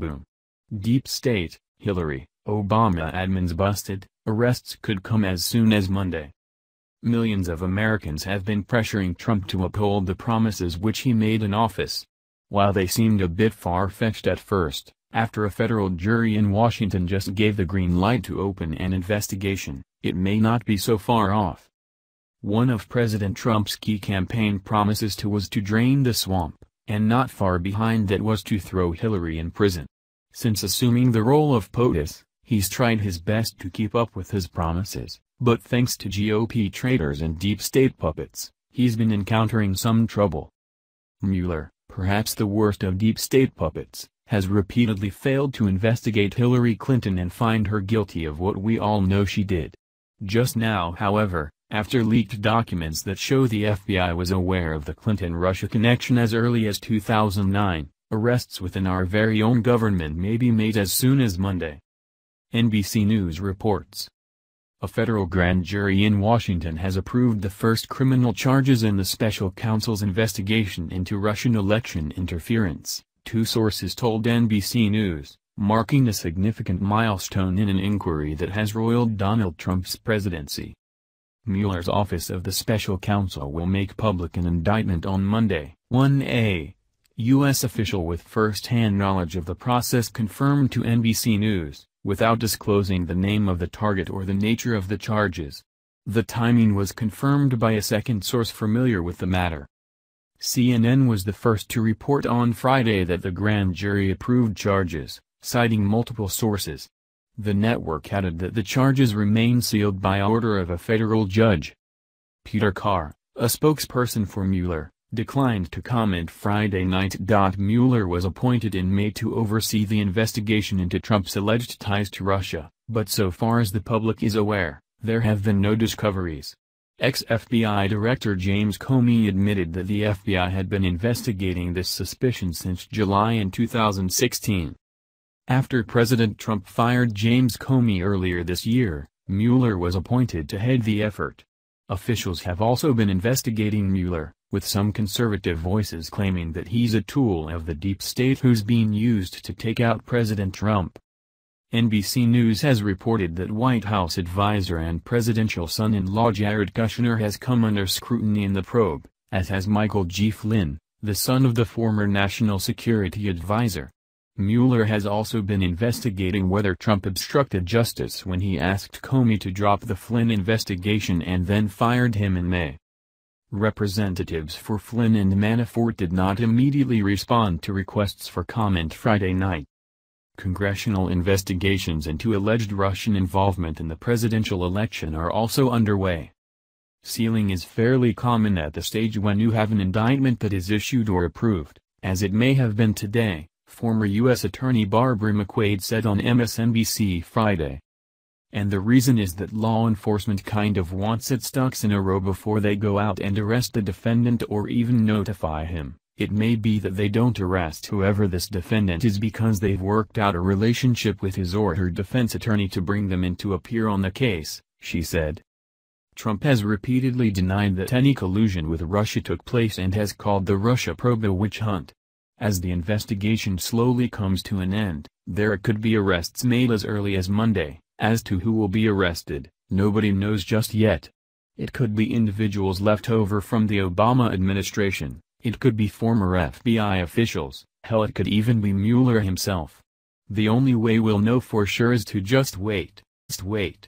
boom. Deep State, Hillary, Obama admins busted, arrests could come as soon as Monday. Millions of Americans have been pressuring Trump to uphold the promises which he made in office. While they seemed a bit far-fetched at first, after a federal jury in Washington just gave the green light to open an investigation, it may not be so far off. One of President Trump's key campaign promises to was to drain the swamp and not far behind that was to throw Hillary in prison. Since assuming the role of POTUS, he's tried his best to keep up with his promises, but thanks to GOP traitors and deep state puppets, he's been encountering some trouble. Mueller, perhaps the worst of deep state puppets, has repeatedly failed to investigate Hillary Clinton and find her guilty of what we all know she did. Just now however, after leaked documents that show the FBI was aware of the Clinton-Russia connection as early as 2009, arrests within our very own government may be made as soon as Monday. NBC News reports. A federal grand jury in Washington has approved the first criminal charges in the special counsel's investigation into Russian election interference, two sources told NBC News marking a significant milestone in an inquiry that has roiled Donald Trump's presidency. Mueller's office of the special counsel will make public an indictment on Monday. 1A U.S. official with first-hand knowledge of the process confirmed to NBC News, without disclosing the name of the target or the nature of the charges. The timing was confirmed by a second source familiar with the matter. CNN was the first to report on Friday that the grand jury approved charges, citing multiple sources. The network added that the charges remain sealed by order of a federal judge. Peter Carr, a spokesperson for Mueller, declined to comment Friday night. Mueller was appointed in May to oversee the investigation into Trump's alleged ties to Russia, but so far as the public is aware, there have been no discoveries. Ex-FBI Director James Comey admitted that the FBI had been investigating this suspicion since July in 2016. After President Trump fired James Comey earlier this year, Mueller was appointed to head the effort. Officials have also been investigating Mueller, with some conservative voices claiming that he's a tool of the deep state who's being used to take out President Trump. NBC News has reported that White House advisor and presidential son-in-law Jared Kushner has come under scrutiny in the probe, as has Michael G. Flynn, the son of the former national security advisor. Mueller has also been investigating whether Trump obstructed justice when he asked Comey to drop the Flynn investigation and then fired him in May. Representatives for Flynn and Manafort did not immediately respond to requests for comment Friday night. Congressional investigations into alleged Russian involvement in the presidential election are also underway. Sealing is fairly common at the stage when you have an indictment that is issued or approved, as it may have been today former U.S. Attorney Barbara McQuade said on MSNBC Friday. And the reason is that law enforcement kind of wants its ducks in a row before they go out and arrest the defendant or even notify him. It may be that they don't arrest whoever this defendant is because they've worked out a relationship with his or her defense attorney to bring them in to appear on the case, she said. Trump has repeatedly denied that any collusion with Russia took place and has called the Russia probe a witch hunt. As the investigation slowly comes to an end, there could be arrests made as early as Monday. As to who will be arrested, nobody knows just yet. It could be individuals left over from the Obama administration, it could be former FBI officials, hell it could even be Mueller himself. The only way we'll know for sure is to just wait, just wait.